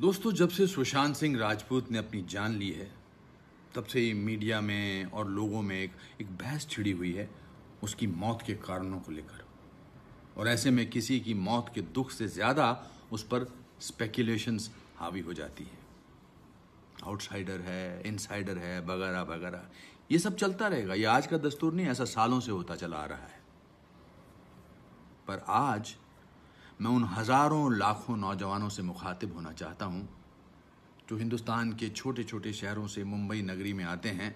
दोस्तों जब से सुशांत सिंह राजपूत ने अपनी जान ली है तब से ही मीडिया में और लोगों में एक एक बहस छिड़ी हुई है उसकी मौत के कारणों को लेकर और ऐसे में किसी की मौत के दुख से ज़्यादा उस पर स्पेकुलेशंस हावी हो जाती है आउटसाइडर है इनसाइडर है वगैरह वगैरह ये सब चलता रहेगा ये आज का दस्तूर नहीं ऐसा सालों से होता चला आ रहा है पर आज मैं उन हज़ारों लाखों नौजवानों से मुखातिब होना चाहता हूँ जो हिंदुस्तान के छोटे छोटे शहरों से मुंबई नगरी में आते हैं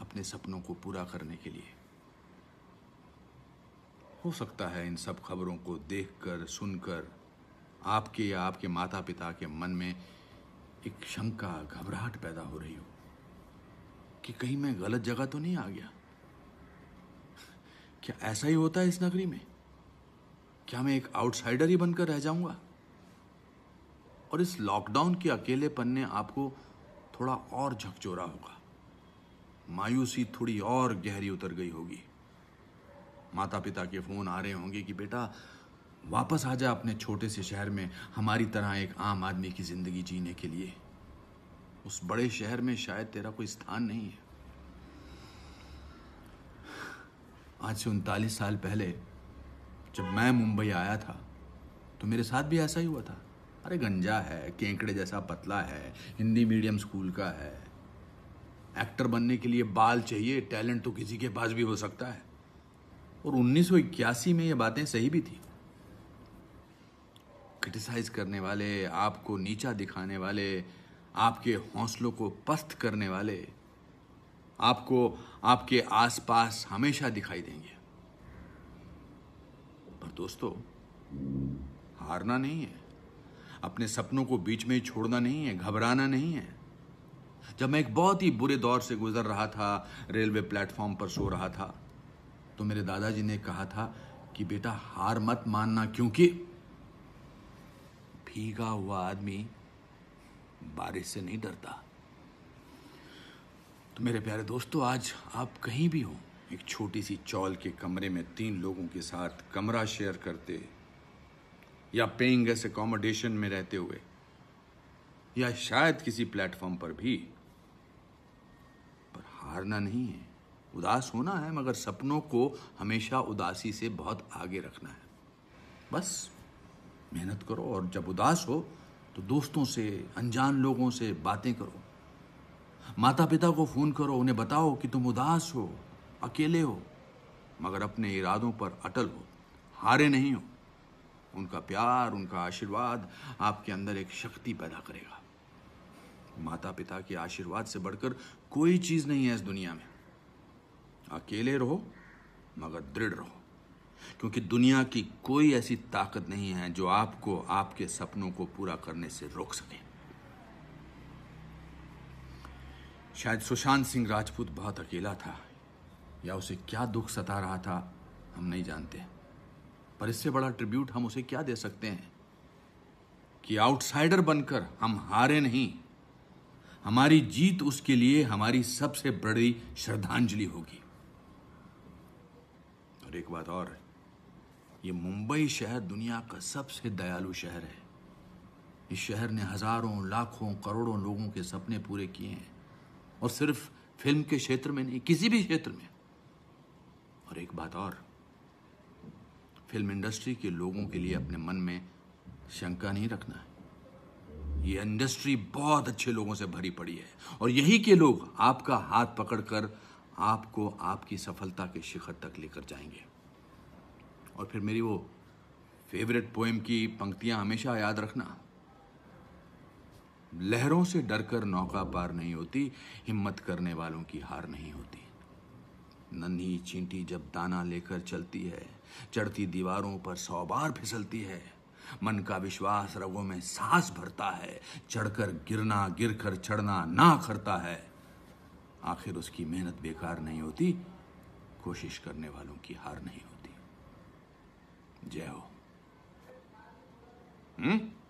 अपने सपनों को पूरा करने के लिए हो सकता है इन सब खबरों को देखकर सुनकर आपके या आपके माता पिता के मन में एक शंका घबराहट पैदा हो रही हो कि कहीं मैं गलत जगह तो नहीं आ गया क्या ऐसा ही होता है इस नगरी में क्या मैं एक आउटसाइडर ही बनकर रह जाऊंगा और इस लॉकडाउन के अकेलेपन ने आपको थोड़ा और झकझोरा होगा मायूसी थोड़ी और गहरी उतर गई होगी माता पिता के फोन आ रहे होंगे कि बेटा वापस आ जा अपने छोटे से शहर में हमारी तरह एक आम आदमी की जिंदगी जीने के लिए उस बड़े शहर में शायद तेरा कोई स्थान नहीं है आज से उनतालीस साल पहले जब मैं मुंबई आया था तो मेरे साथ भी ऐसा ही हुआ था अरे गंजा है केंकड़े जैसा पतला है हिंदी मीडियम स्कूल का है एक्टर बनने के लिए बाल चाहिए टैलेंट तो किसी के पास भी हो सकता है और 1981 में ये बातें सही भी थी क्रिटिसाइज करने वाले आपको नीचा दिखाने वाले आपके हौसलों को पस्त करने वाले आपको आपके आसपास हमेशा दिखाई देंगे दोस्तों हारना नहीं है अपने सपनों को बीच में ही छोड़ना नहीं है घबराना नहीं है जब मैं एक बहुत ही बुरे दौर से गुजर रहा था रेलवे प्लेटफॉर्म पर सो रहा था तो मेरे दादाजी ने कहा था कि बेटा हार मत मानना क्योंकि भीगा हुआ आदमी बारिश से नहीं डरता तो मेरे प्यारे दोस्तों आज आप कहीं भी हों एक छोटी सी चौल के कमरे में तीन लोगों के साथ कमरा शेयर करते या पेइंग एस एकोमोडेशन में रहते हुए या शायद किसी प्लेटफॉर्म पर भी पर हारना नहीं है उदास होना है मगर सपनों को हमेशा उदासी से बहुत आगे रखना है बस मेहनत करो और जब उदास हो तो दोस्तों से अनजान लोगों से बातें करो माता पिता को फ़ोन करो उन्हें बताओ कि तुम उदास हो अकेले हो मगर अपने इरादों पर अटल हो हारे नहीं हो उनका प्यार उनका आशीर्वाद आपके अंदर एक शक्ति पैदा करेगा माता पिता के आशीर्वाद से बढ़कर कोई चीज नहीं है इस दुनिया में अकेले रहो मगर दृढ़ रहो क्योंकि दुनिया की कोई ऐसी ताकत नहीं है जो आपको आपके सपनों को पूरा करने से रोक सके शायद सुशांत सिंह राजपूत बहुत अकेला था या उसे क्या दुख सता रहा था हम नहीं जानते पर इससे बड़ा ट्रिब्यूट हम उसे क्या दे सकते हैं कि आउटसाइडर बनकर हम हारे नहीं हमारी जीत उसके लिए हमारी सबसे बड़ी श्रद्धांजलि होगी और एक बात और ये मुंबई शहर दुनिया का सबसे दयालु शहर है इस शहर ने हजारों लाखों करोड़ों लोगों के सपने पूरे किए हैं और सिर्फ फिल्म के क्षेत्र में नहीं किसी भी क्षेत्र में और एक बात और फिल्म इंडस्ट्री के लोगों के लिए अपने मन में शंका नहीं रखना है ये इंडस्ट्री बहुत अच्छे लोगों से भरी पड़ी है और यही के लोग आपका हाथ पकड़कर आपको आपकी सफलता के शिखर तक लेकर जाएंगे और फिर मेरी वो फेवरेट पोएम की पंक्तियां हमेशा याद रखना लहरों से डरकर नौका पार नहीं होती हिम्मत करने वालों की हार नहीं होती नन्ही चींटी जब दाना लेकर चलती है चढ़ती दीवारों पर सौ बार फिसलती है मन का विश्वास रगों में सांस भरता है चढ़कर गिरना गिरकर चढ़ना ना करता है आखिर उसकी मेहनत बेकार नहीं होती कोशिश करने वालों की हार नहीं होती जय हो हम्म